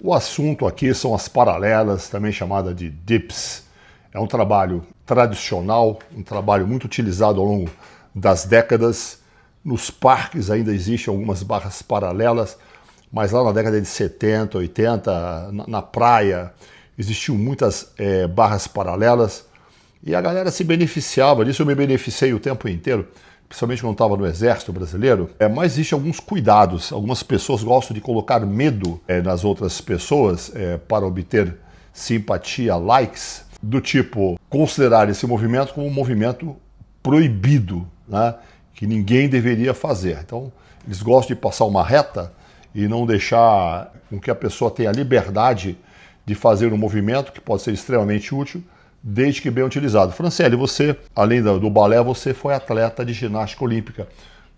O assunto aqui são as paralelas, também chamada de dips. É um trabalho tradicional, um trabalho muito utilizado ao longo das décadas. Nos parques ainda existem algumas barras paralelas, mas lá na década de 70, 80, na, praia, existiam muitas é, barras paralelas e a galera se beneficiava disso. Eu me beneficiei o tempo inteiro principalmente quando estava no exército brasileiro, é, mas existe alguns cuidados. Algumas pessoas gostam de colocar medo é, nas outras pessoas é, para obter simpatia, likes, do tipo considerar esse movimento como um movimento proibido, né, que ninguém deveria fazer. Então, eles gostam de passar uma reta e não deixar com que a pessoa tenha liberdade de fazer um movimento que pode ser extremamente útil, desde que bem utilizado. Franciele, você, além do balé, você foi atleta de ginástica olímpica.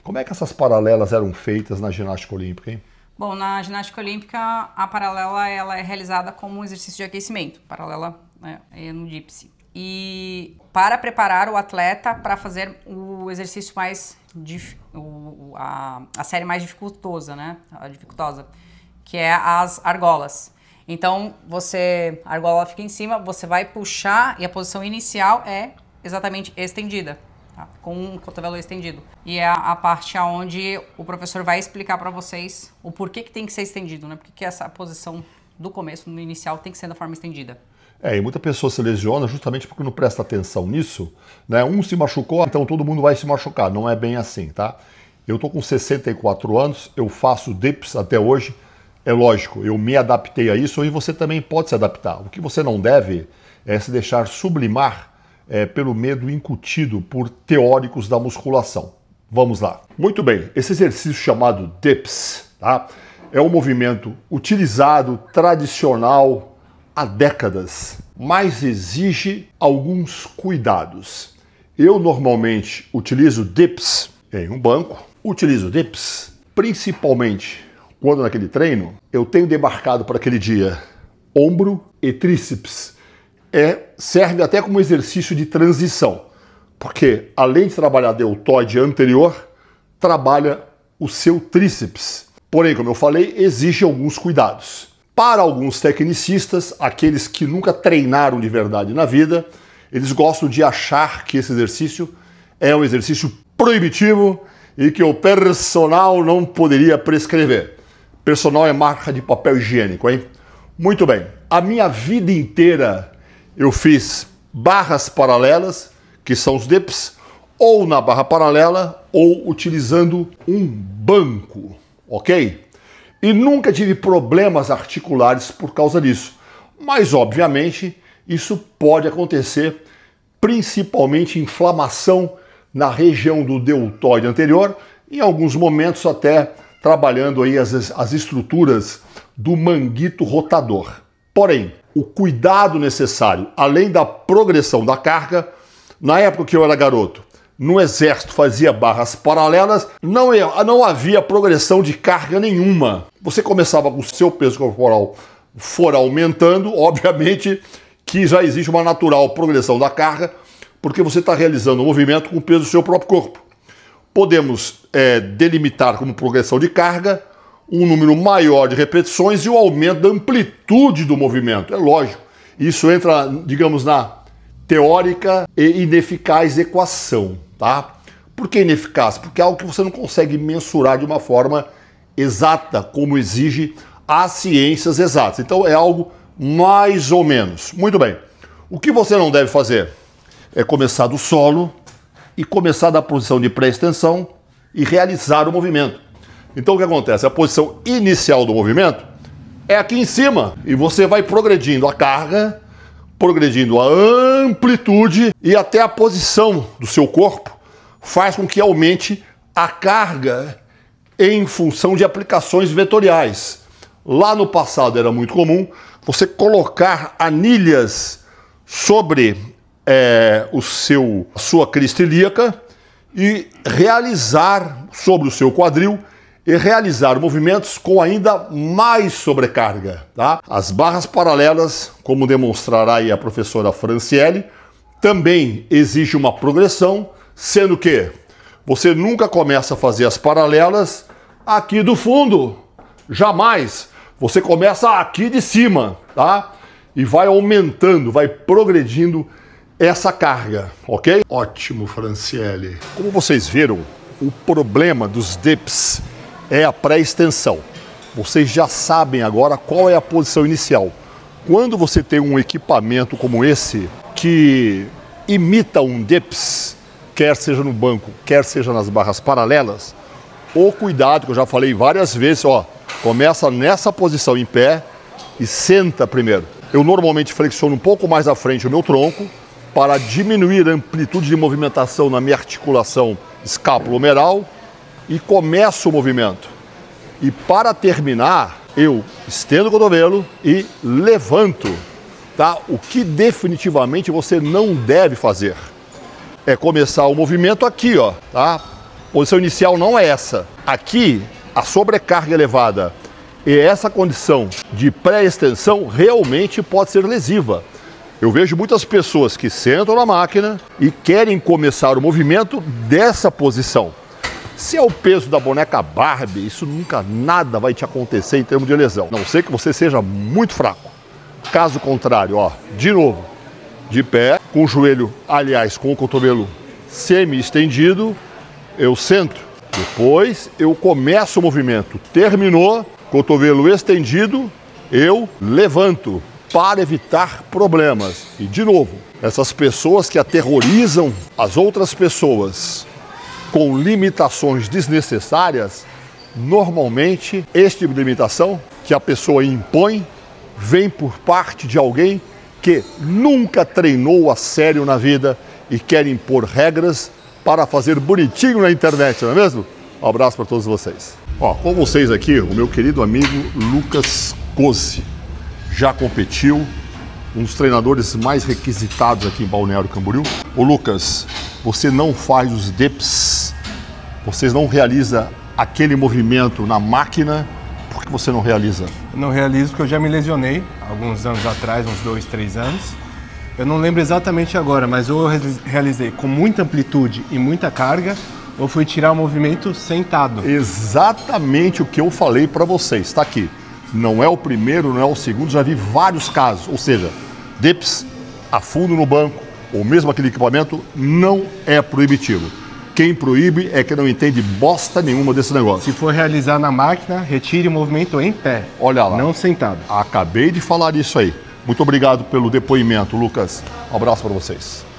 Como é que essas paralelas eram feitas na ginástica olímpica, hein? Bom, na ginástica olímpica, a paralela ela é realizada como um exercício de aquecimento, paralela né, é no dipsy. E para preparar o atleta para fazer o exercício mais dif... o, a, a série mais dificultosa, né? A dificultosa, que é as argolas. Então, você, a argola fica em cima, você vai puxar e a posição inicial é exatamente estendida, tá? com o cotovelo estendido. E é a, parte onde o professor vai explicar para vocês o porquê que tem que ser estendido, né? Porque que essa posição do começo, no inicial, tem que ser da forma estendida. É, e muita pessoa se lesiona justamente porque não presta atenção nisso, né? Um se machucou, então todo mundo vai se machucar. Não é bem assim, tá? Eu tô com 64 anos, eu faço DIPS até hoje, é lógico, eu me adaptei a isso e você também pode se adaptar. O que você não deve é se deixar sublimar é, pelo medo incutido por teóricos da musculação. Vamos lá. Muito bem, esse exercício chamado DIPS tá? é um movimento utilizado, tradicional, há décadas, mas exige alguns cuidados. Eu normalmente utilizo DIPS em um banco, utilizo DIPS principalmente quando naquele treino, eu tenho demarcado para aquele dia ombro e tríceps. É, serve até como exercício de transição, porque além de trabalhar deltoide anterior, trabalha o seu tríceps. Porém, como eu falei, exige alguns cuidados. Para alguns tecnicistas, aqueles que nunca treinaram de verdade na vida, eles gostam de achar que esse exercício é um exercício proibitivo e que o personal não poderia prescrever. Personal é marca de papel higiênico, hein? Muito bem. A minha vida inteira eu fiz barras paralelas, que são os DEPs, ou na barra paralela ou utilizando um banco, ok? E nunca tive problemas articulares por causa disso. Mas, obviamente, isso pode acontecer, principalmente inflamação na região do deltoide anterior, em alguns momentos até trabalhando aí as, as estruturas do manguito rotador. Porém, o cuidado necessário, além da progressão da carga, na época que eu era garoto, no exército fazia barras paralelas, não, não havia progressão de carga nenhuma. Você começava com o seu peso corporal for aumentando, obviamente que já existe uma natural progressão da carga, porque você está realizando o um movimento com o peso do seu próprio corpo podemos é, delimitar como progressão de carga um número maior de repetições e o aumento da amplitude do movimento. É lógico, isso entra, digamos, na teórica e ineficaz equação, tá? Por que ineficaz? Porque é algo que você não consegue mensurar de uma forma exata, como exige as ciências exatas. Então é algo mais ou menos. Muito bem. O que você não deve fazer é começar do solo e começar da posição de pré-extensão e realizar o movimento. Então o que acontece? A posição inicial do movimento é aqui em cima e você vai progredindo a carga, progredindo a amplitude e até a posição do seu corpo faz com que aumente a carga em função de aplicações vetoriais. Lá no passado era muito comum você colocar anilhas sobre é, o seu, a sua crista ilíaca e realizar sobre o seu quadril e realizar movimentos com ainda mais sobrecarga. Tá? As barras paralelas, como demonstrará a professora Franciele, também exige uma progressão, sendo que você nunca começa a fazer as paralelas aqui do fundo, jamais. Você começa aqui de cima, tá? E vai aumentando, vai progredindo essa carga, ok? Ótimo, Franciele. Como vocês viram, o problema dos dips é a pré-extensão. Vocês já sabem agora qual é a posição inicial. Quando você tem um equipamento como esse, que imita um DEPS, quer seja no banco, quer seja nas barras paralelas, o cuidado que eu já falei várias vezes, ó, começa nessa posição em pé e senta primeiro. Eu normalmente flexiono um pouco mais à frente o meu tronco, para diminuir a amplitude de movimentação na minha articulação escapulomeral e começo o movimento. E para terminar, eu estendo o cotovelo e levanto, tá? O que definitivamente você não deve fazer é começar o movimento aqui, ó, tá? Posição inicial não é essa. Aqui, a sobrecarga elevada e essa condição de pré-extensão realmente pode ser lesiva. Eu vejo muitas pessoas que sentam na máquina e querem começar o movimento dessa posição. Se é o peso da boneca Barbie, isso nunca nada vai te acontecer em termos de lesão. A não sei que você seja muito fraco. Caso contrário, ó, de novo, de pé, com o joelho, aliás, com o cotovelo semi-estendido, eu sento. Depois eu começo o movimento. Terminou, cotovelo estendido, eu levanto para evitar problemas. E, de novo, essas pessoas que aterrorizam as outras pessoas com limitações desnecessárias, normalmente este tipo de limitação que a pessoa impõe vem por parte de alguém que nunca treinou a sério na vida e quer impor regras para fazer bonitinho na internet, não é mesmo? Um abraço para todos vocês. Ó, com vocês aqui, o meu querido amigo Lucas Coze já competiu, um dos treinadores mais requisitados aqui em Balneário Camboriú. Ô Lucas, você não faz os dips, vocês não realiza aquele movimento na máquina, por que você não realiza? Não realizo porque eu já me lesionei alguns anos atrás, uns dois, três anos. Eu não lembro exatamente agora, mas ou eu realizei com muita amplitude e muita carga, ou fui tirar o movimento sentado. Exatamente o que eu falei para vocês, está aqui não é o primeiro, não é o segundo, já vi vários casos. Ou seja, DEPS a fundo no banco, ou mesmo aquele equipamento, não é proibitivo. Quem proíbe é quem não entende bosta nenhuma desse negócio. Se for realizar na máquina, retire o movimento em pé. Olha lá. Não sentado. Acabei de falar isso aí. Muito obrigado pelo depoimento, Lucas. Um abraço para vocês.